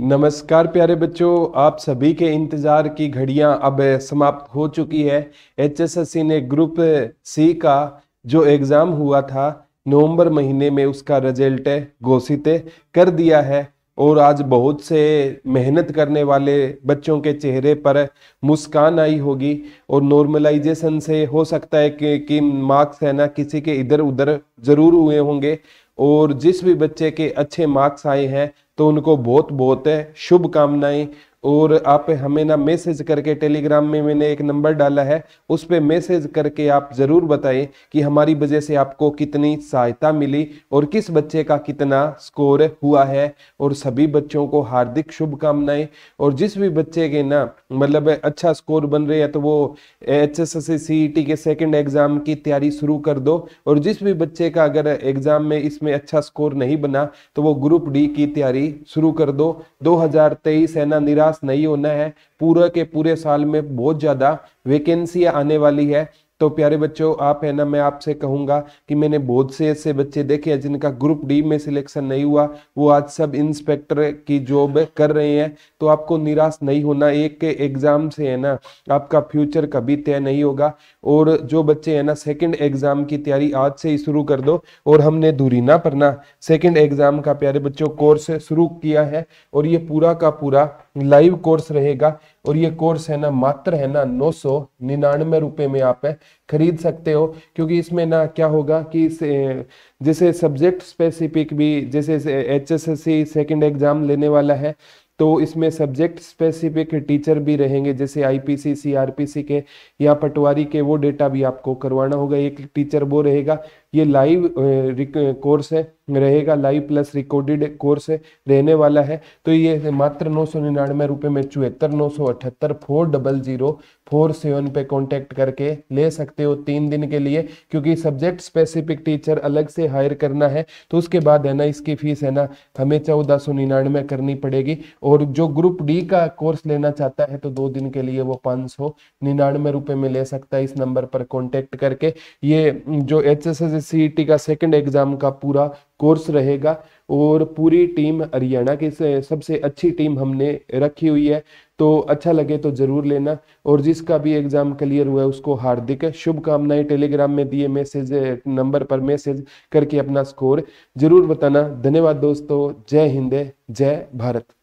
नमस्कार प्यारे बच्चों आप सभी के इंतज़ार की घड़ियां अब समाप्त हो चुकी है एच ने ग्रुप सी का जो एग्ज़ाम हुआ था नवंबर महीने में उसका रिजल्ट घोषित कर दिया है और आज बहुत से मेहनत करने वाले बच्चों के चेहरे पर मुस्कान आई होगी और नॉर्मलाइजेशन से हो सकता है कि, कि मार्क्स है ना किसी के इधर उधर ज़रूर हुए होंगे और जिस भी बच्चे के अच्छे मार्क्स आए हैं तो उनको बहुत बहुत शुभकामनाएं और आप हमें ना मैसेज करके टेलीग्राम में मैंने एक नंबर डाला है उस पर मैसेज करके आप ज़रूर बताएं कि हमारी वजह से आपको कितनी सहायता मिली और किस बच्चे का कितना स्कोर हुआ है और सभी बच्चों को हार्दिक शुभकामनाएं और जिस भी बच्चे के ना मतलब अच्छा स्कोर बन रहे हैं तो वो H S S C T के सेकेंड एग्ज़ाम की तैयारी शुरू कर दो और जिस भी बच्चे का अगर एग्ज़ाम में इसमें अच्छा स्कोर नहीं बना तो वो ग्रुप डी की तैयारी शुरू कर दो 2023 है ना निराश पास नहीं होना है पूरा के पूरे साल में बहुत ज़्यादा वेकेंसी आने वाली है तो प्यारे बच्चों आप है ना मैं आपसे कहूंगा कि मैंने बहुत से ऐसे बच्चे देखे हैं जिनका ग्रुप डी में सिलेक्शन नहीं हुआ वो आज सब इंस्पेक्टर की जॉब कर रहे हैं तो आपको निराश नहीं होना एक के एग्ज़ाम से है ना आपका फ्यूचर कभी तय नहीं होगा और जो बच्चे है ना सेकंड एग्ज़ाम की तैयारी आज से ही शुरू कर दो और हमने दूरी ना पढ़ना सेकेंड एग्ज़ाम का प्यारे बच्चों कोर्स शुरू किया है और ये पूरा का पूरा लाइव कोर्स रहेगा और ये कोर्स है ना मात्र है ना नौ सौ निन्यानवे रुपये में आप है खरीद सकते हो क्योंकि इसमें ना क्या होगा कि जैसे सब्जेक्ट स्पेसिफिक भी जैसे H S S C second exam लेने वाला है तो इसमें सब्जेक्ट स्पेसिफिक टीचर भी रहेंगे जैसे आईपीसी सीआरपीसी के या पटवारी के वो डेटा भी आपको करवाना होगा एक टीचर वो रहेगा ये लाइव कोर्स है रहेगा लाइव प्लस रिकॉर्डेड कोर्स है रहने वाला है तो ये मात्र नौ सौ निन्यानवे रुपये में चौहत्तर नौ सौ अठहत्तर four double zero four seven पे कांटेक्ट करके ले सकते हो तीन दिन के लिए क्योंकि सब्जेक्ट स्पेसिफिक टीचर अलग से हायर करना है तो उसके बाद है ना इसकी फीस है ना हमें चौदह सौ निन्यानवे करनी पड़ेगी और जो ग्रुप डी का कोर्स लेना चाहता है तो दो दिन के लिए वो पाँच सौ निन्यानवे रुपये में ले सकता है इस नंबर पर कॉन्टेक्ट करके ये जो H S S NCET e का सेकंड एग्जाम का पूरा कोर्स रहेगा और पूरी टीम हरियाणा की सबसे अच्छी टीम हमने रखी हुई है तो अच्छा लगे तो ज़रूर लेना और जिसका भी एग्ज़ाम क्लियर हुआ है उसको हार्दिक शुभकामनाएं टेलीग्राम में दिए मैसेज नंबर पर मैसेज करके अपना स्कोर ज़रूर बताना धन्यवाद दोस्तों जय हिंद जय भारत